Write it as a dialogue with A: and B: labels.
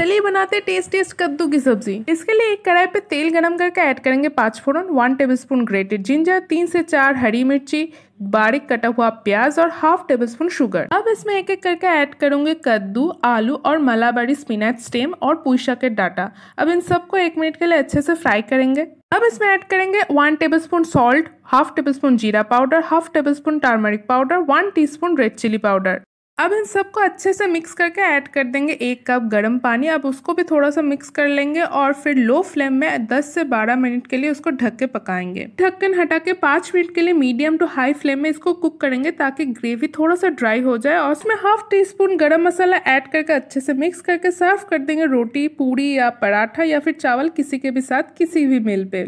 A: चलिए बनाते हैं टेस्ट टेस्ट कद्दू की सब्जी इसके लिए एक कढ़ाई पे तेल गरम करके ऐड करेंगे पाँच फोरन one table spoon grated ginger तीन से चार हरी मिर्ची बारीक कटा हुआ प्याज और हाफ टेबल स्पून शुगर अब इसमें एक एक करके ऐड करूंगे कद्दू आलू और मलाबारी स्पिनच स्टेम और पुशा के डाटा अब इन सबको एक मिनट के लिए अच्छे से फ्राई करेंगे अब इसमें ऐड करेंगे one table spoon salt half table spoon jeera powder half table spoon turmeric powder one teaspoon red chili powder अब इन सबको अच्छे से मिक्स करके ऐड कर देंगे एक कप गर्म पानी अब उसको भी थोड़ा सा मिक्स कर लेंगे और फिर लो फ्लेम में 10 से 12 मिनट के लिए उसको ढक के पकाएंगे ढक्कन हटा के 5 मिनट के लिए मीडियम टू हाई फ्लेम में इसको कुक करेंगे ताकि ग्रेवी थोड़ा सा ड्राई हो जाए और उसमें हाफ टी स्पून गर्म मसाला ऐड करके अच्छे से मिक्स करके सर्व कर देंगे रोटी पूरी या पराठा या फिर चावल किसी के भी साथ किसी भी मिल पे